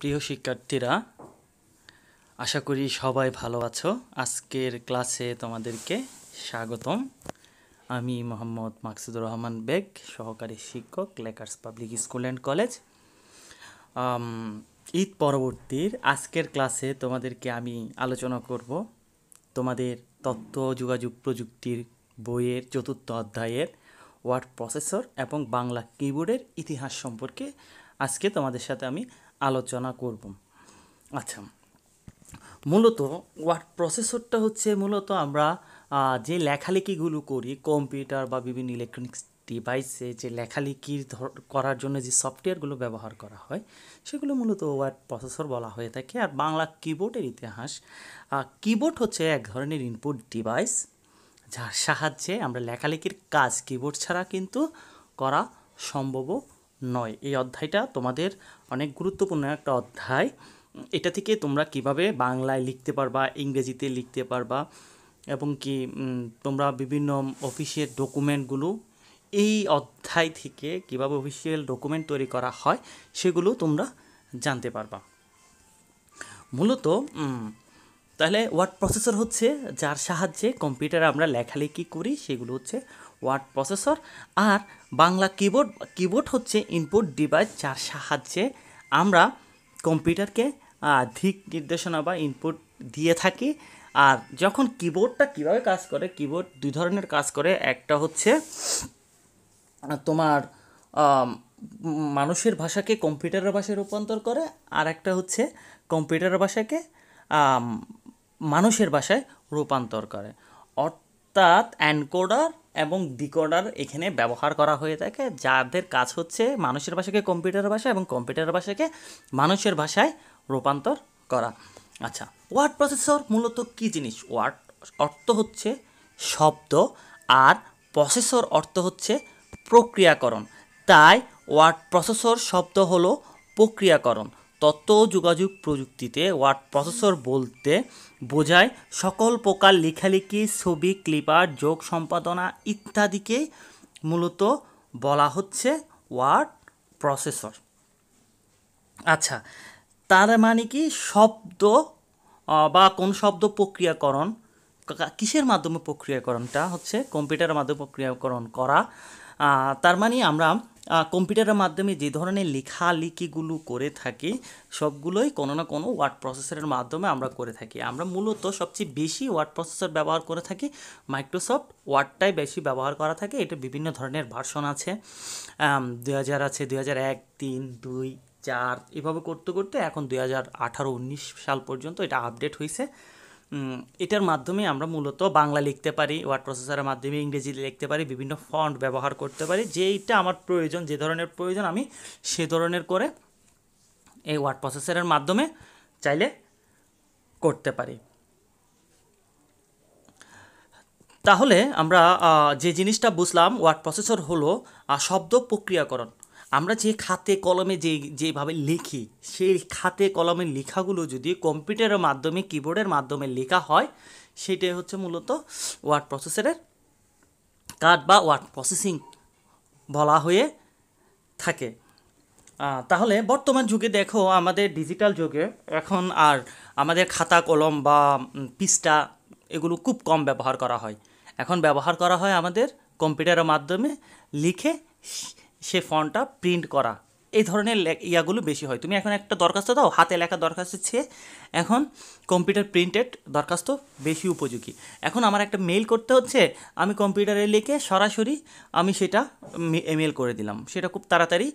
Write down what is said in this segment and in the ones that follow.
প্রিয় শিক্ষার্থীরা আশা করি সবাই ভালো আছো আজকের ক্লাসে তোমাদেরকে স্বাগতম আমি মোহাম্মদ মাকসুদুর রহমান বেগ সহকারী শিক্ষক Lakers public school and college Eid পরবর্তীর আজকের ক্লাসে তোমাদেরকে আমি আলোচনা করব তোমাদের তথ্য যোগাযোগ প্রযুক্তির বইয়ের চতুর্থ অধ্যায়ের ওয়ার্ড প্রসেসর এবং বাংলা কিবোর্ডের ইতিহাস সম্পর্কে আজকে তোমাদের সাথে আমি আলোচনা করব আচ্ছা মূলত ওয়ার্ড প্রসেসরটা হচ্ছে মূলত আমরা যে লেখালেখিগুলো করি কম্পিউটার বা বিভিন্ন ইলেকট্রনিক্স ডিভাইসে যে লেখালেখির করার জন্য যে সফটওয়্যারগুলো ব্যবহার করা হয় সেগুলো মূলত ওয়ার্ড প্রসেসর বলা হয়ে থাকে আর বাংলা কিবোর্ডের ইতিহাস কিবোর্ড হচ্ছে এক ধরনের ইনপুট ডিভাইস যার সাহায্যে আমরা লেখালেখির কাজ কিবোর্ড ছাড়া কিন্তু করা সম্ভবও নয় এই অধ্যায়টা তোমাদের অনেক গুরুত্বপূর্ণ একটা অধ্যায় এটা থেকে তোমরা কিভাবে বাংলায় লিখতে পারবা ইংরেজিতে লিখতে পারবা এবং কি তোমরা বিভিন্ন অফিসের ডকুমেন্টগুলো এই অধ্যায় থেকে কিভাবে অফিসিয়াল ডকুমেন্ট তৈরি করা হয় সেগুলো তোমরা জানতে পারবা মূলত তাহলে ওয়ার্ড প্রসেসর হচ্ছে যার সাহায্যে কম্পিউটারে আমরা লেখালেখি করি সেগুলো হচ্ছে ওয়ার্ড প্রসেসর আর বাংলা কিবোর্ড কিবোর্ড হচ্ছে ইনপুট ডিভাইস যার সাহায্যে আমরা কম্পিউটারকে ধিক নির্দেশনা বা ইনপুট দিয়ে থাকি আর যখন কিবোর্ডটা কীভাবে কাজ করে কিবোর্ড দুই ধরনের কাজ করে একটা হচ্ছে তোমার মানুষের ভাষাকে কম্পিউটারের ভাষায় রূপান্তর করে আর একটা হচ্ছে কম্পিউটার ভাষাকে মানুষের ভাষায় রূপান্তর করে অর্থাৎ অ্যানকোডার এবং ডিকোডার এখানে ব্যবহার করা হয়ে থাকে যাদের কাজ হচ্ছে মানুষের ভাষাকে কম্পিউটার ভাষা এবং কম্পিউটার ভাষাকে মানুষের ভাষায় রূপান্তর করা আচ্ছা ওয়ার্ড প্রসেসর মূলত কি জিনিস ওয়ার্ড অর্থ হচ্ছে শব্দ আর প্রসেসর অর্থ হচ্ছে প্রক্রিয়াকরণ তাই ওয়ার্ড প্রসেসর শব্দ হলো প্রক্রিয়াকরণ তত্ত্ব ও যোগাযোগ প্রযুক্তিতে ওয়ার্ড প্রসেসর বলতে বোঝায় সকল প্রকার লেখালেখি ছবি ক্লিপার যোগ সম্পাদনা ইত্যাদিকে মূলত বলা হচ্ছে ওয়ার্ড প্রসেসর আচ্ছা তার মানে কি শব্দ বা কোন শব্দ প্রক্রিয়াকরণ কিসের মাধ্যমে প্রক্রিয়াকরণটা হচ্ছে কম্পিউটারের মাধ্যমে প্রক্রিয়াকরণ করা তার মানে আমরা কম্পিউটারের মাধ্যমে যে ধরনের লেখালেখিগুলো করে থাকি সবগুলোই কোনো না কোনো ওয়ার্ড প্রসেসরের মাধ্যমে আমরা করে থাকি আমরা মূলত সবচেয়ে বেশি ওয়ার্ড প্রসেসর ব্যবহার করে থাকি মাইক্রোসফট ওয়ার্ডটাই বেশি ব্যবহার করা থাকে এটা বিভিন্ন ধরনের ভার্সন আছে দুই হাজার আছে দুই হাজার এক তিন দুই চার এভাবে করতে করতে এখন দুই হাজার আঠারো উনিশ সাল পর্যন্ত এটা আপডেট হয়েছে এটার মাধ্যমে আমরা মূলত বাংলা লিখতে পারি ওয়ার্ড প্রসেসারের মাধ্যমে ইংরেজি লিখতে পারি বিভিন্ন ফন্ট ব্যবহার করতে পারি যেইটা আমার প্রয়োজন যে ধরনের প্রয়োজন আমি সে ধরনের করে এই ওয়ার্ড প্রসেসারের মাধ্যমে চাইলে করতে পারি তাহলে আমরা যে জিনিসটা বুঝলাম ওয়ার্ড প্রসেসর হলো শব্দ প্রক্রিয়াকরণ আমরা যে খাতে কলমে যে যেভাবে লিখি সেই খাতে কলমে লেখাগুলো যদি কম্পিউটারের মাধ্যমে কিবোর্ডের মাধ্যমে লেখা হয় সেটাই হচ্ছে মূলত ওয়ার্ড প্রসেসরের কার্ড বা ওয়ার্ড প্রসেসিং বলা হয়ে থাকে তাহলে বর্তমান যুগে দেখো আমাদের ডিজিটাল যুগে এখন আর আমাদের খাতা কলম বা পিস্টা এগুলো খুব কম ব্যবহার করা হয় এখন ব্যবহার করা হয় আমাদের কম্পিউটারের মাধ্যমে লিখে সে ফর্মটা প্রিন্ট করা এই ধরনের ইয়াগুলো বেশি হয় তুমি এখন একটা দরখাস্ত দাও হাতে লেখা দরখাস্ত চেয়ে এখন কম্পিউটার প্রিন্টেড দরখাস্ত বেশি উপযোগী এখন আমার একটা মেইল করতে হচ্ছে আমি কম্পিউটারে লিখে সরাসরি আমি সেটা ইমেল করে দিলাম সেটা খুব তাড়াতাড়ি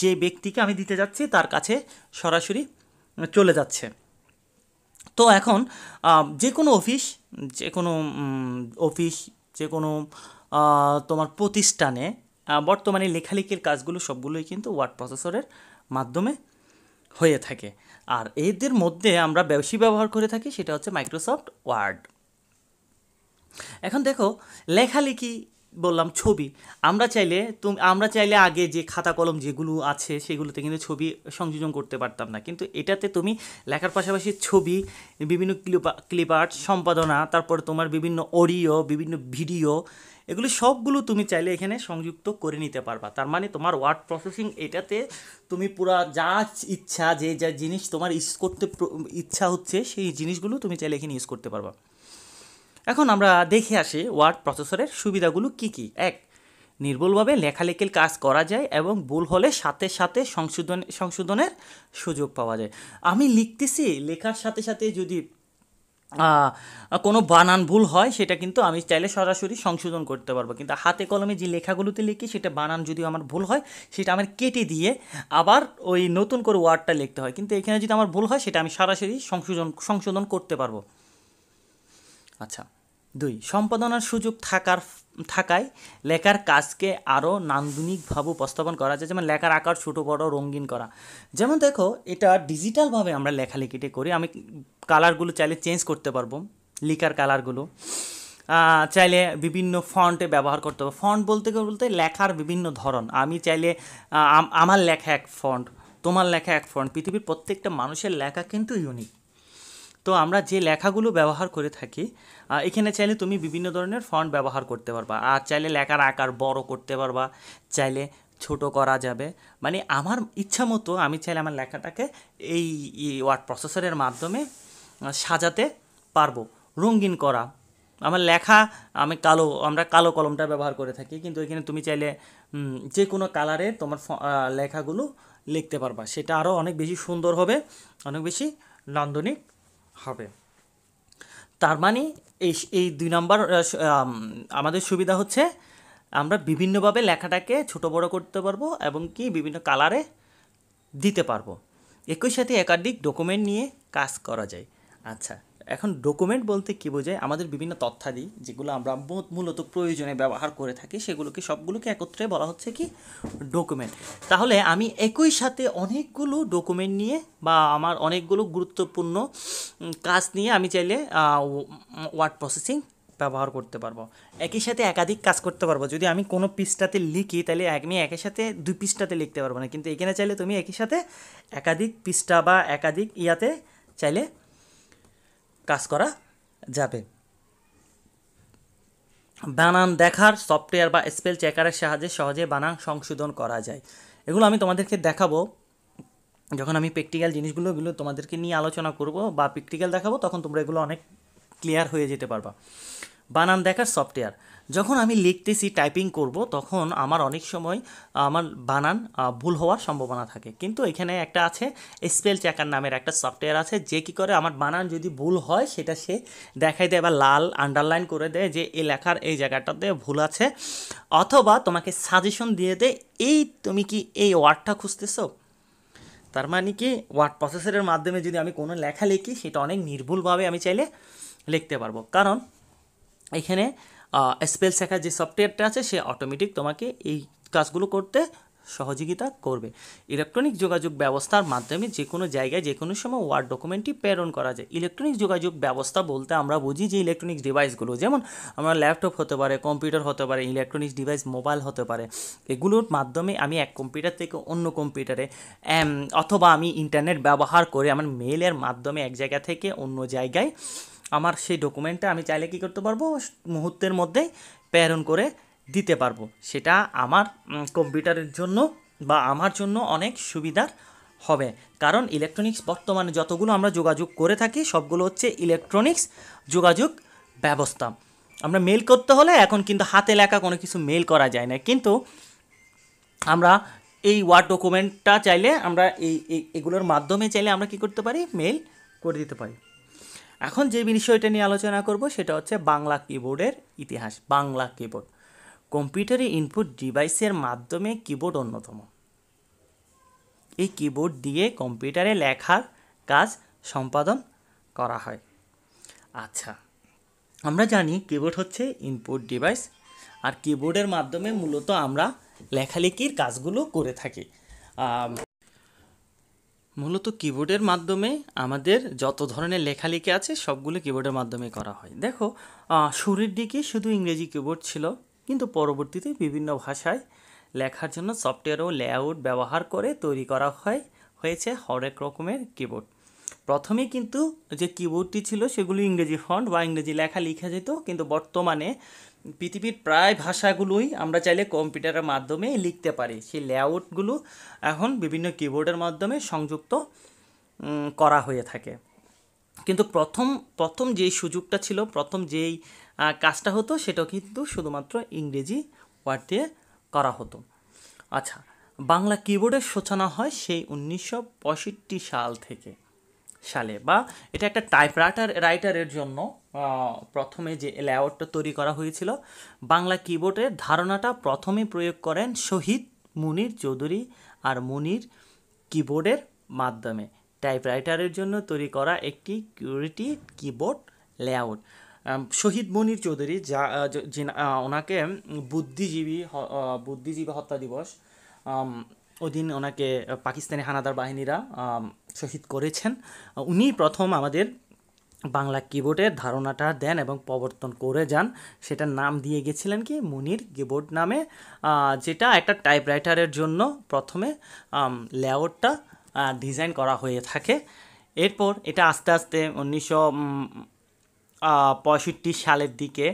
যে ব্যক্তিকে আমি দিতে যাচ্ছি তার কাছে সরাসরি চলে যাচ্ছে তো এখন যে কোনো অফিস যে কোনো অফিস যে কোনো তোমার প্রতিষ্ঠানে বর্তমানে লেখালেখির কাজগুলো সবগুলোই কিন্তু ওয়ার্ড প্রসেসরের মাধ্যমে হয়ে থাকে আর এদের মধ্যে আমরা বেশি ব্যবহার করে থাকি সেটা হচ্ছে মাইক্রোসফট ওয়ার্ড এখন দেখো লেখালেখি বললাম ছবি আমরা চাইলে তুমি আমরা চাইলে আগে যে খাতা কলম যেগুলো আছে সেগুলোতে কিন্তু ছবি সংযোজন করতে পারতাম না কিন্তু এটাতে তুমি লেখার পাশাপাশি ছবি বিভিন্ন ক্লিপ আর্ট সম্পাদনা তারপর তোমার বিভিন্ন অডিও বিভিন্ন ভিডিও এগুলো সবগুলো তুমি চাইলে এখানে সংযুক্ত করে নিতে পারবা তার মানে তোমার ওয়ার্ড প্রসেসিং এটাতে তুমি পুরা যা ইচ্ছা যে যা জিনিস তোমার ইউজ করতে ইচ্ছা হচ্ছে সেই জিনিসগুলো তুমি চাইলে এখানে ইউজ করতে পারবা এখন আমরা দেখে আসি ওয়ার্ড প্রসেসরের সুবিধাগুলো কি কি এক নির্ভুলভাবে লেখালেখির কাজ করা যায় এবং ভুল হলে সাথে সাথে সংশোধন সংশোধনের সুযোগ পাওয়া যায় আমি লিখতেছি লেখার সাথে সাথে যদি কোনো বানান ভুল হয় সেটা কিন্তু আমি চাইলে সরাসরি সংশোধন করতে পারবো কিন্তু হাতে কলমে যে লেখাগুলোতে লিখি সেটা বানান যদি আমার ভুল হয় সেটা আমার কেটে দিয়ে আবার ওই নতুন করে ওয়ার্ডটা লিখতে হয় কিন্তু এখানে যদি আমার ভুল হয় সেটা আমি সরাসরি সংশোধন সংশোধন করতে পারবো আচ্ছা দুই সম্পাদনার সুযোগ থাকার থাকায় লেখার কাজকে আরও নান্দনিকভাবে উপস্থাপন করা যায় যেমন লেখার আকার ছোটো বড় রঙিন করা যেমন দেখো এটা ডিজিটালভাবে আমরা লেখালেখিটা করি আমি কালারগুলো চাইলে চেঞ্জ করতে পারবো লিকার কালারগুলো চাইলে বিভিন্ন ফন্টে ব্যবহার করতে পারবো ফন্ট বলতে বলতে লেখার বিভিন্ন ধরন আমি চাইলে আমার লেখা এক ফন্ট তোমার লেখা এক ফন্ট পৃথিবীর প্রত্যেকটা মানুষের লেখা কিন্তু ইউনিক তো আমরা যে লেখাগুলো ব্যবহার করে থাকি এখানে চাইলে তুমি বিভিন্ন ধরনের ফন্ট ব্যবহার করতে পারবা আর চাইলে লেখার আকার বড় করতে পারবা চাইলে ছোট করা যাবে মানে আমার ইচ্ছা মতো আমি চাইলে আমার লেখাটাকে এই ওয়ার্ড প্রসেসরের মাধ্যমে সাজাতে পারবো রঙিন করা আমার লেখা আমি কালো আমরা কালো কলমটা ব্যবহার করে থাকি কিন্তু এখানে তুমি চাইলে যে কোনো কালারে তোমার লেখাগুলো লিখতে পারবা সেটা আরও অনেক বেশি সুন্দর হবে অনেক বেশি নান্দনিক হবে তার মানে এই এই দুই নম্বর আমাদের সুবিধা হচ্ছে আমরা বিভিন্নভাবে লেখাটাকে ছোট বড় করতে পারবো এবং কি বিভিন্ন কালারে দিতে পারবো একই সাথে একাধিক ডকুমেন্ট নিয়ে কাজ করা যায় আচ্ছা এখন ডকুমেন্ট বলতে কী বোঝায় আমাদের বিভিন্ন তথ্যাদি যেগুলো আমরা মূলত প্রয়োজনে ব্যবহার করে থাকি সেগুলোকে সবগুলোকে একত্রে বলা হচ্ছে কি ডকুমেন্ট তাহলে আমি একই সাথে অনেকগুলো ডকুমেন্ট নিয়ে বা আমার অনেকগুলো গুরুত্বপূর্ণ কাজ নিয়ে আমি চাইলে ওয়ার্ড প্রসেসিং ব্যবহার করতে পারবো একই সাথে একাধিক কাজ করতে পারবো যদি আমি কোনো পৃষ্ঠাতে লিখি তাহলে আমি একই সাথে দুই পৃষ্ঠাতে লিখতে পারবো না কিন্তু এখানে চাইলে তুমি একই সাথে একাধিক পৃষ্ঠা বা একাধিক ইয়াতে চাইলে কাজ করা যাবে বানান দেখার সফটওয়্যার বা স্পেল চেকারের সাহায্যে সহজে বানান সংশোধন করা যায় এগুলো আমি তোমাদেরকে দেখাবো যখন আমি প্র্যাকটিক্যাল জিনিসগুলো এগুলো তোমাদেরকে নিয়ে আলোচনা করব বা প্র্যাকটিক্যাল দেখাবো তখন তোমরা এগুলো অনেক ক্লিয়ার হয়ে যেতে পারবা বানান দেখার সফটওয়্যার যখন আমি লিখতেছি টাইপিং করব তখন আমার অনেক সময় আমার বানান ভুল হওয়ার সম্ভাবনা থাকে কিন্তু এখানে একটা আছে স্পেল চেকার নামের একটা সফটওয়্যার আছে যে কি করে আমার বানান যদি ভুল হয় সেটা সে দেখাই দেয় বা লাল আন্ডারলাইন করে দেয় যে এই লেখার এই জায়গাটাতে ভুল আছে অথবা তোমাকে সাজেশন দিয়ে দেয় এই তুমি কি এই ওয়ার্ডটা খুঁজতেছো তার মানে কি ওয়ার্ড প্রসেসরের মাধ্যমে যদি আমি কোনো লেখা লিখি সেটা অনেক নির্ভুলভাবে আমি চাইলে লিখতে পারবো কারণ এখানে স্পেল শেখার যে সফটওয়্যারটা আছে সে অটোমেটিক তোমাকে এই কাজগুলো করতে সহযোগিতা করবে ইলেকট্রনিক যোগাযোগ ব্যবস্থার মাধ্যমে যে কোনো জায়গায় যে কোনো সময় ওয়ার্ড ডকুমেন্টটি প্রেরণ করা যায় ইলেকট্রনিক যোগাযোগ ব্যবস্থা বলতে আমরা বুঝি যে ইলেকট্রনিক ডিভাইসগুলো যেমন আমার ল্যাপটপ হতে পারে কম্পিউটার হতে পারে ইলেকট্রনিক ডিভাইস মোবাইল হতে পারে এগুলোর মাধ্যমে আমি এক কম্পিউটার থেকে অন্য কম্পিউটারে অথবা আমি ইন্টারনেট ব্যবহার করে আমার মেলের মাধ্যমে এক জায়গা থেকে অন্য জায়গায় আমার সেই ডকুমেন্টটা আমি চাইলে কী করতে পারবো মুহূর্তের মধ্যেই প্রেরণ করে দিতে পারবো সেটা আমার কম্পিউটারের জন্য বা আমার জন্য অনেক সুবিধার হবে কারণ ইলেকট্রনিক্স বর্তমানে যতগুলো আমরা যোগাযোগ করে থাকি সবগুলো হচ্ছে ইলেকট্রনিক্স যোগাযোগ ব্যবস্থা আমরা মেল করতে হলে এখন কিন্তু হাতে লেখা কোনো কিছু মেল করা যায় না কিন্তু আমরা এই ওয়ার্ড ডকুমেন্টটা চাইলে আমরা এই এগুলোর মাধ্যমে চাইলে আমরা কি করতে পারি মেল করে দিতে পারি এখন যে বিষয়টা নিয়ে আলোচনা করব সেটা হচ্ছে বাংলা কিবোর্ডের ইতিহাস বাংলা কিবোর্ড কম্পিউটারে ইনপুট ডিভাইসের মাধ্যমে কিবোর্ড অন্যতম এই কিবোর্ড দিয়ে কম্পিউটারে লেখার কাজ সম্পাদন করা হয় আচ্ছা আমরা জানি কিবোর্ড হচ্ছে ইনপুট ডিভাইস আর কিবোর্ডের মাধ্যমে মূলত আমরা লেখালেখির কাজগুলো করে থাকি মূলত কিবোর্ডের মাধ্যমে আমাদের যত ধরনের লেখালেখি আছে সবগুলো কিবোর্ডের মাধ্যমে করা হয় দেখো শুরুর দিকে শুধু ইংরেজি কিবোর্ড ছিল কিন্তু পরবর্তীতে বিভিন্ন ভাষায় লেখার জন্য সফটওয়্যার ও লেআউট ব্যবহার করে তৈরি করা হয় হয়েছে হরেক রকমের কিবোর্ড প্রথমে কিন্তু যে কিবোর্ডটি ছিল সেগুলো ইংরেজি ফন্ট বা ইংরেজি লেখা লিখা যেত কিন্তু বর্তমানে পৃথিবীর প্রায় ভাষাগুলোই আমরা চাইলে কম্পিউটারের মাধ্যমে লিখতে পারি সেই লেআউটগুলো এখন বিভিন্ন কিবোর্ডের মাধ্যমে সংযুক্ত করা হয়ে থাকে কিন্তু প্রথম প্রথম যেই সুযোগটা ছিল প্রথম যেই কাজটা হতো সেটা কিন্তু শুধুমাত্র ইংরেজি ওয়ার্ড দিয়ে করা হতো আচ্ছা বাংলা কিবোর্ডের সূচনা হয় সেই উনিশশো সাল থেকে সালে বা এটা একটা টাইপরাইটার রাইটারের জন্য প্রথমে যে লেআউটটা তৈরি করা হয়েছিল বাংলা কিবোর্ডের ধারণাটা প্রথমে প্রয়োগ করেন শহীদ মুনির চৌধুরী আর মুনির কিবোর্ডের মাধ্যমে টাইপরাইটারের জন্য তৈরি করা একটি QWERTY keyboard layout Shahid Munir Chowdhury যা ওনাকে বুদ্ধিজীবী বুদ্ধিজীবী হত্যা দিবস ওদিন ওনাকে পাকিস্তানি হানাদার বাহিনীরা শহীদ করেছেন উনি প্রথম আমাদের বাংলা কিবোর্ডের ধারণাটা দেন এবং প্রবর্তন করে যান সেটার নাম দিয়ে গেছিলেন কি মুনির কিবোর্ড নামে যেটা একটা টাইপরাইটারের জন্য প্রথমে লেআউটটা ডিজাইন করা হয়ে থাকে এরপর এটা আস্তে আস্তে উনিশশো পঁয়ষট্টি সালের দিকে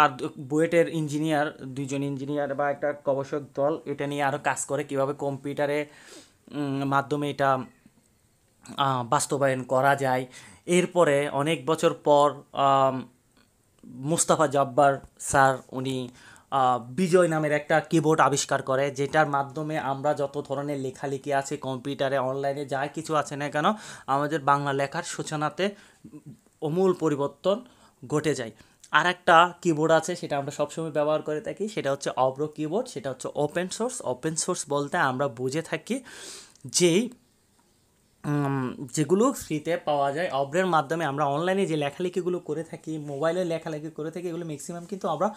আর বুয়েটের ইঞ্জিনিয়ার দুইজন ইঞ্জিনিয়ার বা একটা গবেষক দল এটা নিয়ে আরও কাজ করে কিভাবে কম্পিউটারে মাধ্যমে এটা বাস্তবায়ন করা যায় এরপরে অনেক বছর পর মুস্তাফা জব্বার স্যার উনি বিজয় নামের একটা কিবোর্ড আবিষ্কার করে যেটার মাধ্যমে আমরা যত ধরনের লেখালেখি আছে কম্পিউটারে অনলাইনে যা কিছু আছে না কেন আমাদের বাংলা লেখার সূচনাতে অমূল পরিবর্তন ঘটে যায় আর একটা কিবোর্ড আছে সেটা আমরা সবসময় ব্যবহার করে থাকি সেটা হচ্ছে অব্রো কিবোর্ড সেটা হচ্ছে ওপেন সোর্স ওপেন সোর্স বলতে আমরা বুঝে থাকি যে যেগুলো ফ্রিতে পাওয়া যায় অব্রের মাধ্যমে আমরা অনলাইনে যে লেখালেখিগুলো করে থাকি মোবাইলে লেখালেখি করে থাকি এগুলো ম্যাক্সিমাম কিন্তু আমরা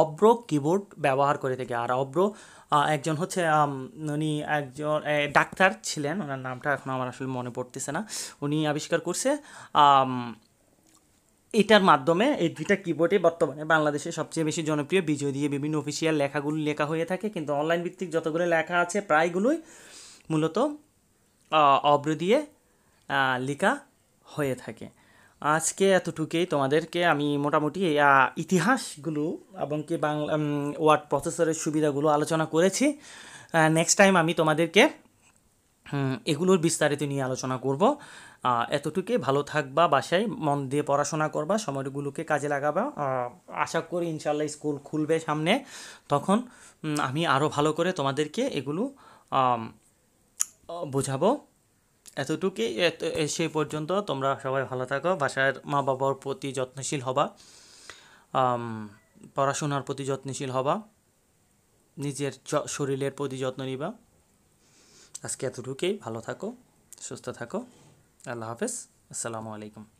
অব্রো কিবোর্ড ব্যবহার করে থাকি আর অব্র একজন হচ্ছে উনি একজন ডাক্তার ছিলেন ওনার নামটা এখন আমার আসলে মনে পড়তেছে না উনি আবিষ্কার করছে এটার মাধ্যমে এই দুইটা কিবোর্ডে বর্তমানে বাংলাদেশে সবচেয়ে বেশি জনপ্রিয় বিজয় দিয়ে বিভিন্ন অফিসিয়াল লেখাগুলো লেখা হয়ে থাকে কিন্তু অনলাইন ভিত্তিক যতগুলো লেখা আছে প্রায়গুলোই মূলত অব্র দিয়ে লেখা হয়ে থাকে আজকে এতটুকুই তোমাদেরকে আমি মোটামুটি ইতিহাসগুলো এবং কি বাংলা ওয়ার্ড প্রসেসরের সুবিধাগুলো আলোচনা করেছি নেক্সট টাইম আমি তোমাদেরকে এগুলোর বিস্তারিত নিয়ে আলোচনা করব এতটুকুই ভালো থাকবা বাসায় মন দিয়ে পড়াশোনা করবা সময়গুলোকে কাজে লাগাবা আশা করি ইনশাল্লাহ স্কুল খুলবে সামনে তখন আমি আরও ভালো করে তোমাদেরকে এগুলো বোঝাবো এতটুকুই সেই পর্যন্ত তোমরা সবাই ভালো থাকো বাসার মা বাবার প্রতি যত্নশীল হবা পড়াশোনার প্রতি যত্নশীল হবা নিজের শরীরের প্রতি যত্ন নিবা আজকে এতটুকুই ভালো থাকো সুস্থ থাকো الله حافظ السلام عليكم